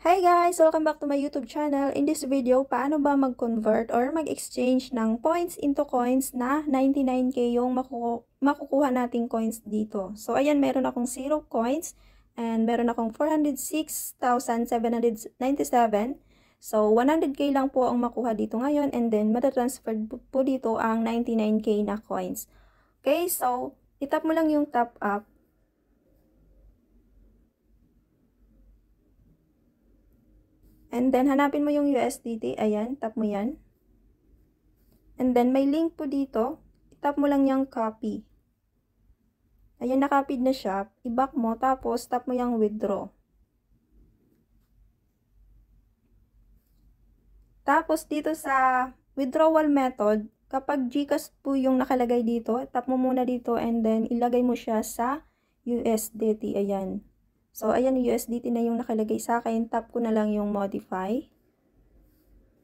Hi guys! Welcome back to my YouTube channel. In this video, paano ba mag-convert or mag-exchange ng points into coins na 99k yung makuku makukuha nating coins dito. So ayan, meron akong 0 coins and meron akong 406,797. So 100k lang po ang makuha dito ngayon and then matatransfer po dito ang 99k na coins. Okay, so itap mo lang yung top up And then, hanapin mo yung USDT. Ayan, tap mo yan. And then, may link po dito. Tap mo lang yung copy. Ayan, nakapid na siya. I-back mo, tapos tap mo yung withdraw. Tapos, dito sa withdrawal method, kapag GCash po yung nakalagay dito, tap mo muna dito and then ilagay mo siya sa USDT. Ayan. So, ayan, yung USDT na yung nakalagay sa akin. Tap ko na lang yung modify.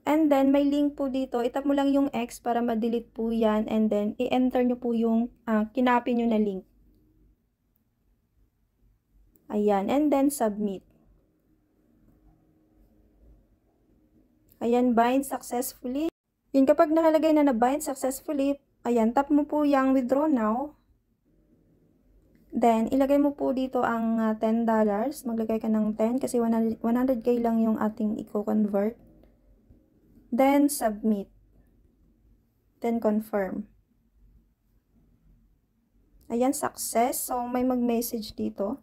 And then, may link po dito. Itap mo lang yung X para ma-delete po yan. And then, i-enter nyo po yung uh, ah, kinapi nyo na link. Ayan. And then, submit. Ayan, bind successfully. Yun, kapag nakalagay na na-bind successfully, ayan, tap mo po yung withdraw now. Then, ilagay mo po dito ang uh, ah, $10. Maglagay ka ng 10 kasi 100, 100k lang yung ating i-convert. Then, submit. Then, confirm. Ayan, success. So, may mag-message dito.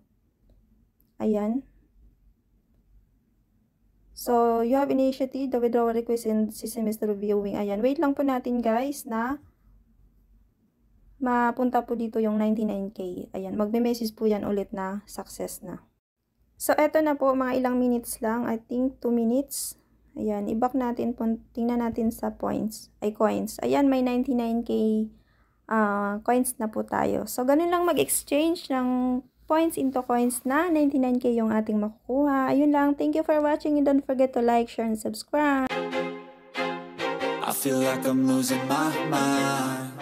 Ayan. So, you have initiated the withdrawal request in system is reviewing. Ayan, wait lang po natin guys na mapunta po dito yung 99k. Ayan, magme-message po yan ulit na success na. So, eto na po, mga ilang minutes lang. I think 2 minutes. Ayan, ibak back natin, tingnan natin sa points, ay coins. Ayan, may 99k uh, ah, coins na po tayo. So, ganun lang mag-exchange ng points into coins na 99k yung ating makukuha. Ayun lang, thank you for watching and don't forget to like, share, and subscribe. I feel like I'm losing my mind